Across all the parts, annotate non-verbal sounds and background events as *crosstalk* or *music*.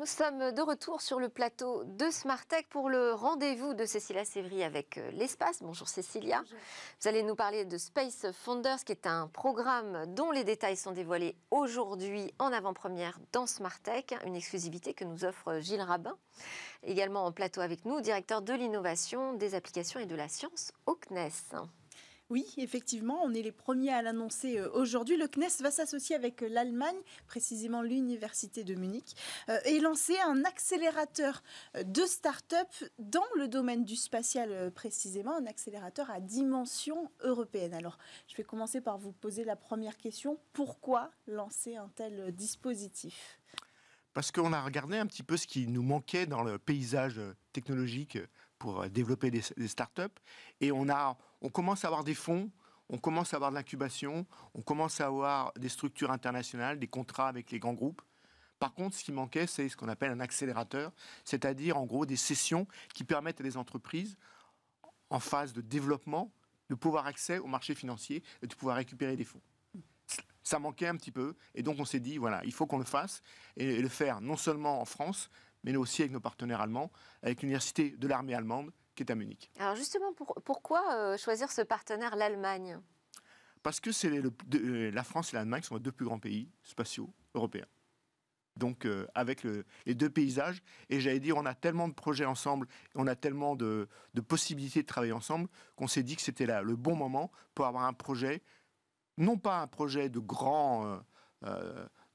Nous sommes de retour sur le plateau de Smartech pour le rendez-vous de Cécilia Sévry avec euh, l'espace. Bonjour Cécilia. Vous allez nous parler de Space Founders, qui est un programme dont les détails sont dévoilés aujourd'hui en avant-première dans Smartech, une exclusivité que nous offre euh, Gilles Rabin, également en plateau avec nous, directeur de l'innovation, des applications et de la science au CNES. Oui, effectivement, on est les premiers à l'annoncer euh, aujourd'hui. Le CNES va s'associer avec euh, l'Allemagne, précisément l'Université de Munich, euh, et lancer un accélérateur de start-up dans le domaine du spatial, précisément, un accélérateur à dimension européenne. Alors, je vais commencer par vous poser la première question. Pourquoi lancer un tel dispositif parce qu'on a regardé un petit peu ce qui nous manquait dans le paysage technologique pour euh, développer des, des startups. Et on, a, on commence à avoir des fonds, on commence à avoir de l'incubation, on commence à avoir des structures internationales, des contrats avec les grands groupes. Par contre, ce qui manquait, c'est ce qu'on appelle un accélérateur, c'est-à-dire en gros des sessions qui permettent à des entreprises en phase de développement de pouvoir accéder au marché financier et de pouvoir récupérer des fonds. Ça manquait un petit peu, et donc on s'est dit, voilà, il faut qu'on le fasse, et le faire non seulement en France, mais aussi avec nos partenaires allemands, avec l'université de l'armée allemande qui est à Munich. Alors justement, pourquoi euh, choisir ce partenaire, l'Allemagne Parce que c'est euh, la France et l'Allemagne sont les deux plus grands pays spatiaux européens. Donc euh, avec les deux paysages, et j'allais dire, on a tellement de projets ensemble, on a tellement de, possibilités de travailler ensemble, qu'on s'est dit que c'était le bon moment pour avoir un projet, non pas un projet de grand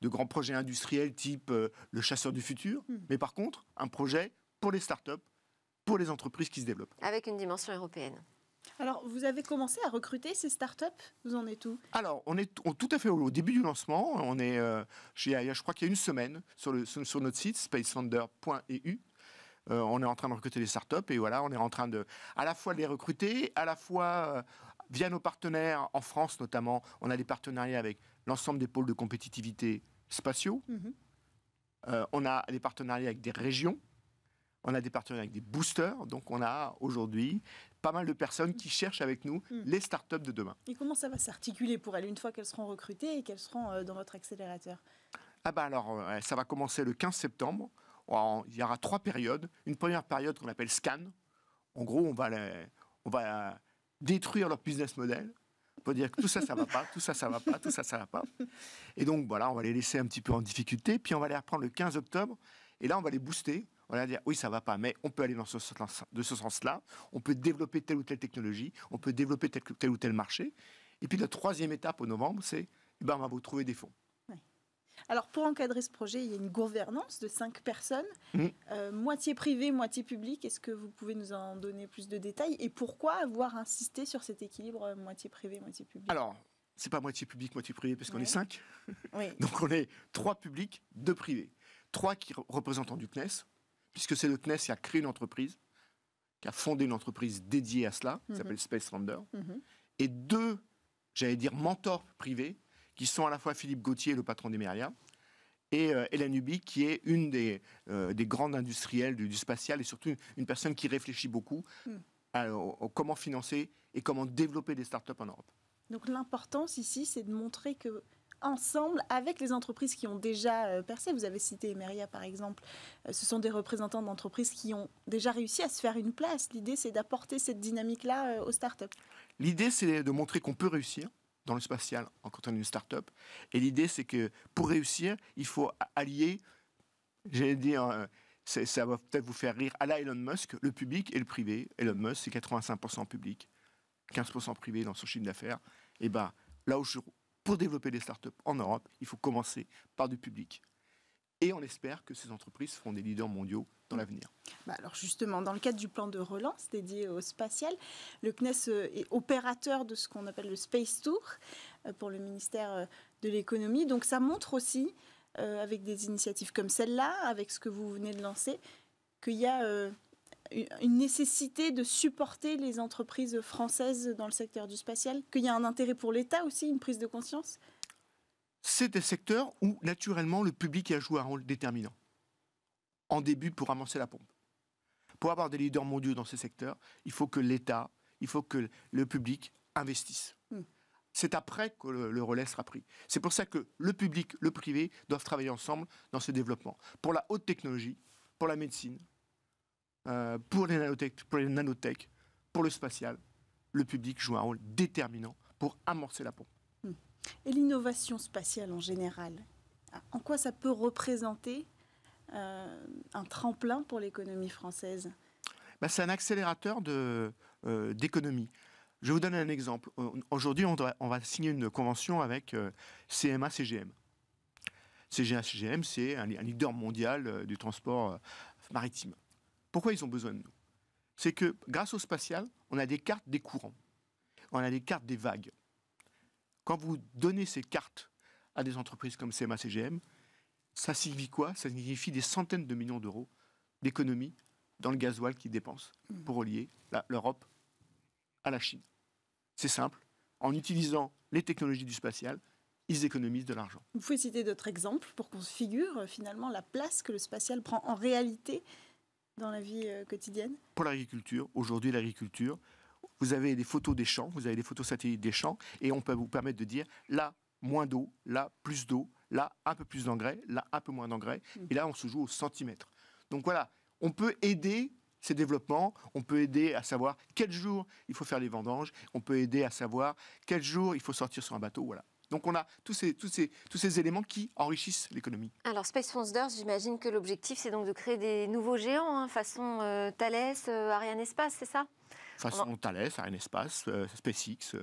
de grands projets industriels type euh, le chasseur du futur, hmm. mais par contre, un projet pour les start-up, pour les entreprises qui se développent. Avec une dimension européenne. Alors, vous avez commencé à recruter ces start-up, Vous en êtes où Alors, on est tout à fait au, début du lancement. On est, euh, je crois qu'il y a une semaine, sur, le, sur, notre site spacefunder.eu, e on est en train de recruter des start-up, et voilà, on est en train de à la fois les recruter, à la fois euh, via nos partenaires en France notamment. On a des partenariats avec l'ensemble des pôles de compétitivité spatiaux. Mhm. Euh, on a des partenariats avec des régions. On a des partenariats avec des boosters. Donc, on a aujourd'hui pas mal de personnes qui cherchent avec nous mhm. les startups de demain. Et comment ça va s'articuler pour elles une fois qu'elles seront recrutées et qu'elles seront euh, dans votre accélérateur Ah ben alors, euh, ça va commencer le 15 septembre. Il y aura trois périodes. Une première période qu'on appelle scan. En gros, on va, on va détruire leur business model peut dire que tout ça, ça va pas, tout ça, ça va pas, tout ça, ça va pas. Et donc, voilà, on va les laisser un petit peu en difficulté, puis on va les reprendre le 15 octobre, et là, on va les booster. On va dire, oui, ça va pas, mais on peut aller dans ce, de ce sens-là, on peut développer telle ou telle technologie, on peut développer tel, tel ou tel marché. Et puis, la troisième étape au novembre, c'est, ben, on va vous trouver des fonds. Alors, pour encadrer ce projet, il y a une gouvernance de cinq personnes, mmh. euh, moitié privée, moitié publique. Est-ce que vous pouvez nous en donner plus de détails et pourquoi avoir insisté sur cet équilibre euh, moitié privée, moitié publique Alors, ce n'est pas moitié publique, moitié privée, parce qu'on est cinq. *laughs* Donc, on est trois publics, deux privés. Trois qui représentent du CNES, puisque c'est le CNES qui a créé une entreprise, qui a fondé une entreprise dédiée à cela, qui mmh. s'appelle Space Render, mmh. et deux, j'allais dire, mentors privés qui sont à la fois Philippe Gauthier, le patron d'Emeria, et euh, Hélène Ubi, qui est une des, euh, des grandes industrielles du, spatial et surtout une, personne qui réfléchit beaucoup hmm. à, comment financer et comment développer des startups en Europe. Donc l'importance ici, c'est de montrer que ensemble avec les entreprises qui ont déjà euh, percé. Vous avez cité Emeria par exemple. Ce sont des représentants d'entreprises qui ont déjà réussi à se faire une place. L'idée, c'est d'apporter cette dynamique-là aux startups. L'idée, c'est de montrer qu'on peut réussir, dans le spatial en quand une start-up. Et l'idée, c'est que pour réussir, il faut allier, j'allais dire, euh, ça va peut-être vous faire rire, à la Elon Musk, le public et le privé. Elon Musk, c'est 85% public, 15% privé dans son chiffre d'affaires. Et bien, là où je, pour développer des start-up en Europe, il faut commencer par du public. Et on espère que ces entreprises seront des leaders mondiaux dans l'avenir bah alors justement, dans le cadre du plan de relance dédié au spatial, le CNES euh, est opérateur de ce qu'on appelle le Space Tour euh, pour le ministère euh, de l'économie. Donc ça montre aussi, avec des initiatives comme celle-là, avec ce que vous venez de lancer, qu'il y a une nécessité de supporter les entreprises françaises dans le secteur du spatial, qu'il y a un intérêt pour l'État aussi, une prise de conscience. C'est des secteurs où, naturellement, le public a joué un rôle déterminant en début pour amorcer la pompe. Pour avoir des leaders mondiaux dans ces secteurs, il faut que l'État, il faut que le public investisse. Hmm. C'est après que le, relais sera pris. C'est pour ça que le public, le privé doivent travailler ensemble dans ce développement. Pour la haute technologie, pour la médecine, euh, pour, les nanotech, pour les nanotech, pour le spatial, le public joue un rôle déterminant pour amorcer la pompe. Hmm. Et l'innovation spatiale en général, en quoi ça peut représenter euh, un tremplin pour l'économie française bah, C'est un accélérateur euh, d'économie. Je vous donne un exemple. Euh, aujourd'hui, on, on, va signer une convention avec CMA-CGM. CGM, c'est un, leader mondial du transport maritime. Pourquoi ils ont besoin de nous C'est que grâce au spatial, on a des cartes des courants, on a des cartes des vagues. Quand vous donnez ces cartes à des entreprises comme CMA-CGM, ça signifie quoi Ça signifie des centaines de millions d'euros d'économies dans le gasoil qu'ils dépensent mm. pour relier l'Europe à la Chine. C'est simple. En utilisant les technologies du spatial, ils économisent de l'argent. Vous pouvez citer d'autres exemples pour qu'on se figure euh, finalement la place que le spatial prend en réalité dans la vie euh, quotidienne Pour l'agriculture, aujourd'hui l'agriculture, vous avez des photos des champs, vous avez des photos satellites des champs, et on peut vous permettre de dire là moins d'eau, là, plus d'eau, là, un peu plus d'engrais, là, un peu moins d'engrais. Mm. Et là, on se joue au centimètre. Donc voilà, on peut aider ces développements, on peut aider à savoir quel jour il faut faire les vendanges, on peut aider à savoir quel jour il faut sortir sur un bateau, voilà. Donc on a tous ces, tous ces, tous ces éléments qui enrichissent l'économie. Alors Space Founders, j'imagine que l'objectif c'est donc de créer des nouveaux géants, hein, euh, euh, façon Thales, Ariane Espace, c'est euh, ça Façon Thales, Ariane Espace, SpaceX.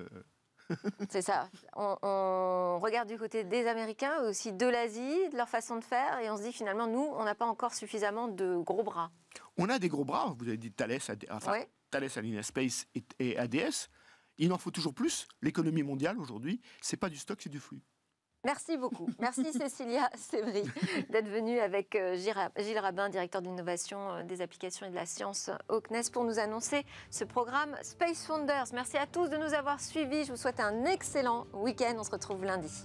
C'est ça. On, regarde du côté des Américains, aussi de l'Asie, de leur façon de faire, et on se dit finalement, nous, on n'a pas encore suffisamment de gros bras. On a des gros bras, vous avez dit Thales, Thales Alina Space et, et ADS. Il en faut toujours plus. L'économie mondiale aujourd'hui, c'est pas du stock, c'est du flux. Merci beaucoup. Merci *laughs* Cécilia Sévry d'être venue avec euh, Gilles Rabin, directeur d'innovation euh, des applications et de la science au CNES pour nous annoncer ce programme Space Founders. Merci à tous de nous avoir suivis. Je vous souhaite un excellent week-end. On se retrouve lundi.